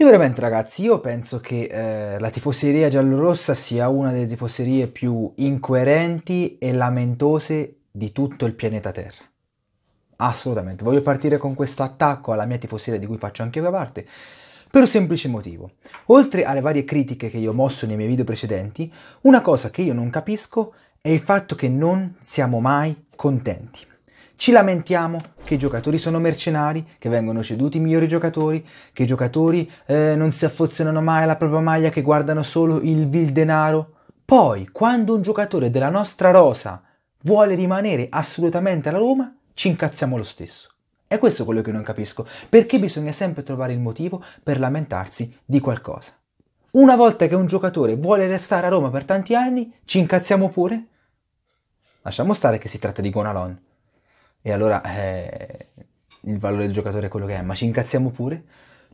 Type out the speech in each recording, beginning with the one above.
Io veramente ragazzi, io penso che eh, la tifoseria giallorossa sia una delle tifoserie più incoerenti e lamentose di tutto il pianeta Terra. Assolutamente, voglio partire con questo attacco alla mia tifoseria di cui faccio anche io parte, per un semplice motivo. Oltre alle varie critiche che io ho mosso nei miei video precedenti, una cosa che io non capisco è il fatto che non siamo mai contenti. Ci lamentiamo, che i giocatori sono mercenari, che vengono ceduti i migliori giocatori, che i giocatori eh, non si affozionano mai alla propria maglia, che guardano solo il vil denaro. Poi, quando un giocatore della nostra rosa vuole rimanere assolutamente alla Roma, ci incazziamo lo stesso. È questo quello che non capisco, perché bisogna sempre trovare il motivo per lamentarsi di qualcosa. Una volta che un giocatore vuole restare a Roma per tanti anni, ci incazziamo pure? Lasciamo stare che si tratta di Gonalon. E allora eh, il valore del giocatore è quello che è, ma ci incazziamo pure.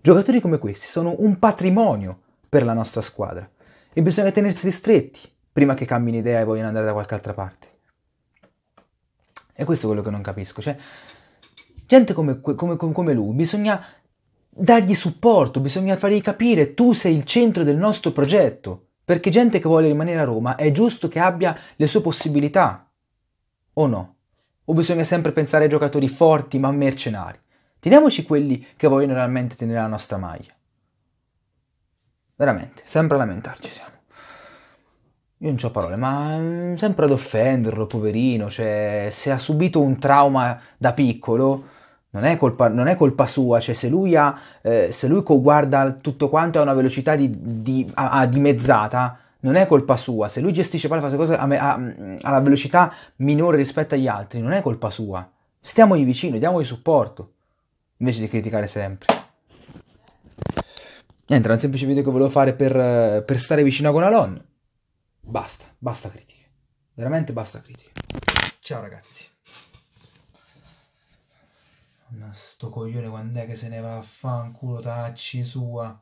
Giocatori come questi sono un patrimonio per la nostra squadra e bisogna tenerseli stretti prima che cambino idea e vogliono andare da qualche altra parte. E questo è quello che non capisco, cioè gente come, come, come lui bisogna dargli supporto, bisogna fargli capire tu sei il centro del nostro progetto, perché gente che vuole rimanere a Roma è giusto che abbia le sue possibilità, o no? O bisogna sempre pensare ai giocatori forti ma mercenari? Teniamoci quelli che vogliono realmente tenere la nostra maglia. Veramente, sempre a lamentarci siamo. Io non ho parole, ma mm, sempre ad offenderlo, poverino. Cioè, se ha subito un trauma da piccolo, non è colpa, non è colpa sua. Cioè, se lui, ha, eh, se lui guarda tutto quanto a una velocità di, di, a, a dimezzata, non è colpa sua. Se lui gestisce poi le cose mm, alla velocità minore rispetto agli altri, non è colpa sua. Stiamogli vicino, diamogli supporto, invece di criticare sempre. Niente, era un semplice video che volevo fare per, eh, per stare vicino a Gonalon. Basta, basta critiche. Veramente basta critiche. Ciao ragazzi. Sto coglione quando è che se ne va a fanculo tacci sua.